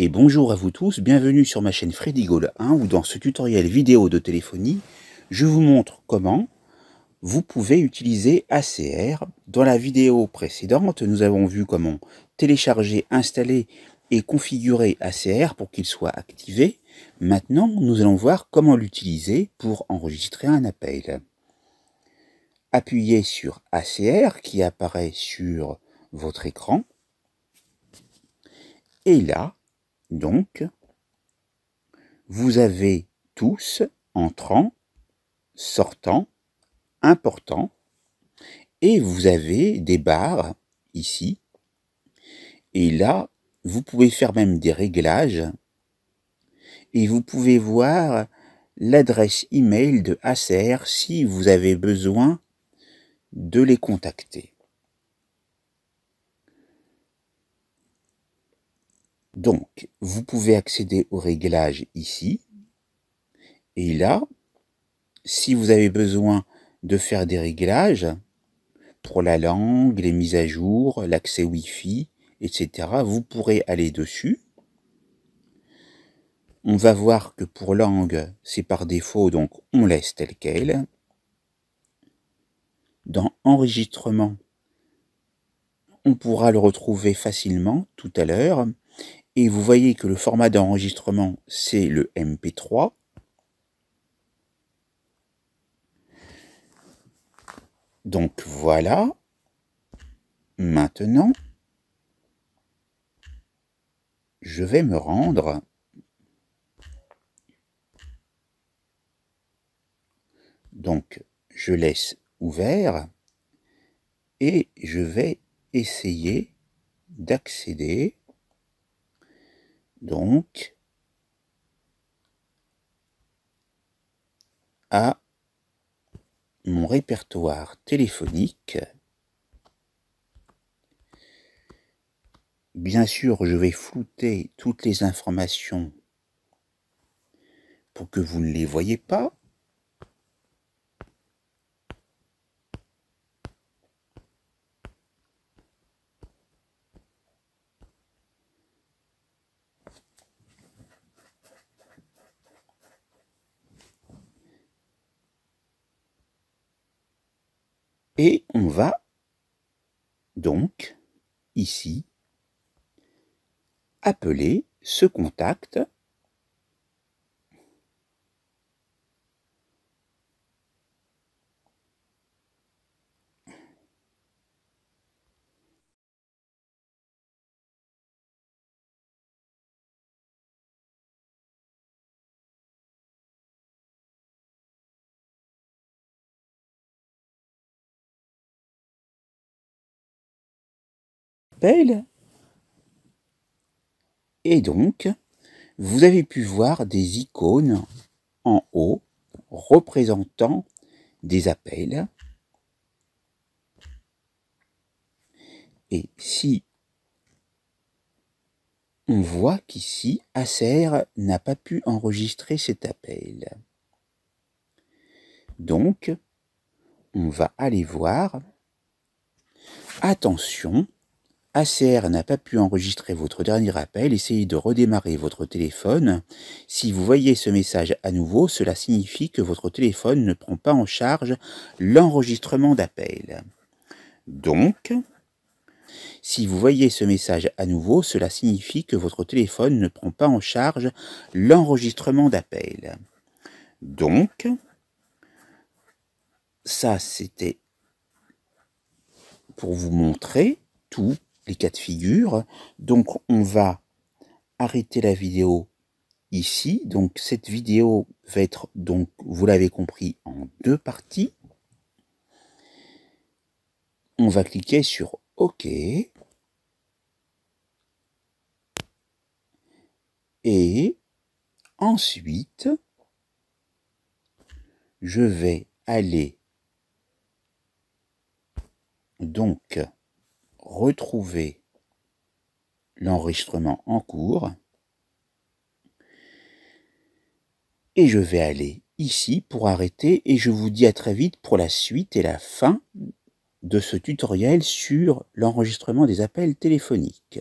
et bonjour à vous tous, bienvenue sur ma chaîne Freddy Gaul 1 où dans ce tutoriel vidéo de téléphonie, je vous montre comment vous pouvez utiliser ACR. Dans la vidéo précédente, nous avons vu comment télécharger, installer et configurer ACR pour qu'il soit activé. Maintenant, nous allons voir comment l'utiliser pour enregistrer un appel. Appuyez sur ACR qui apparaît sur votre écran. Et là, donc, vous avez tous, entrant, sortant, important, et vous avez des barres ici, et là, vous pouvez faire même des réglages, et vous pouvez voir l'adresse email de ACR si vous avez besoin de les contacter. Donc, vous pouvez accéder aux réglages ici. Et là, si vous avez besoin de faire des réglages pour la langue, les mises à jour, l'accès Wi-Fi, etc., vous pourrez aller dessus. On va voir que pour langue, c'est par défaut, donc on laisse tel quel. Dans enregistrement, on pourra le retrouver facilement tout à l'heure et vous voyez que le format d'enregistrement, c'est le MP3. Donc voilà. Maintenant, je vais me rendre Donc, je laisse ouvert et je vais essayer d'accéder donc à mon répertoire téléphonique. Bien sûr, je vais flouter toutes les informations pour que vous ne les voyez pas. Et on va donc ici appeler ce contact Et donc, vous avez pu voir des icônes en haut représentant des appels. Et si on voit qu'ici, Acer n'a pas pu enregistrer cet appel. Donc, on va aller voir. Attention, ACR n'a pas pu enregistrer votre dernier appel, essayez de redémarrer votre téléphone. Si vous voyez ce message à nouveau, cela signifie que votre téléphone ne prend pas en charge l'enregistrement d'appel. Donc, si vous voyez ce message à nouveau, cela signifie que votre téléphone ne prend pas en charge l'enregistrement d'appel. Donc, ça c'était pour vous montrer tout cas de figure. Donc on va arrêter la vidéo ici. Donc cette vidéo va être, donc vous l'avez compris, en deux parties. On va cliquer sur OK. Et ensuite, je vais aller donc retrouver l'enregistrement en cours. Et je vais aller ici pour arrêter et je vous dis à très vite pour la suite et la fin de ce tutoriel sur l'enregistrement des appels téléphoniques.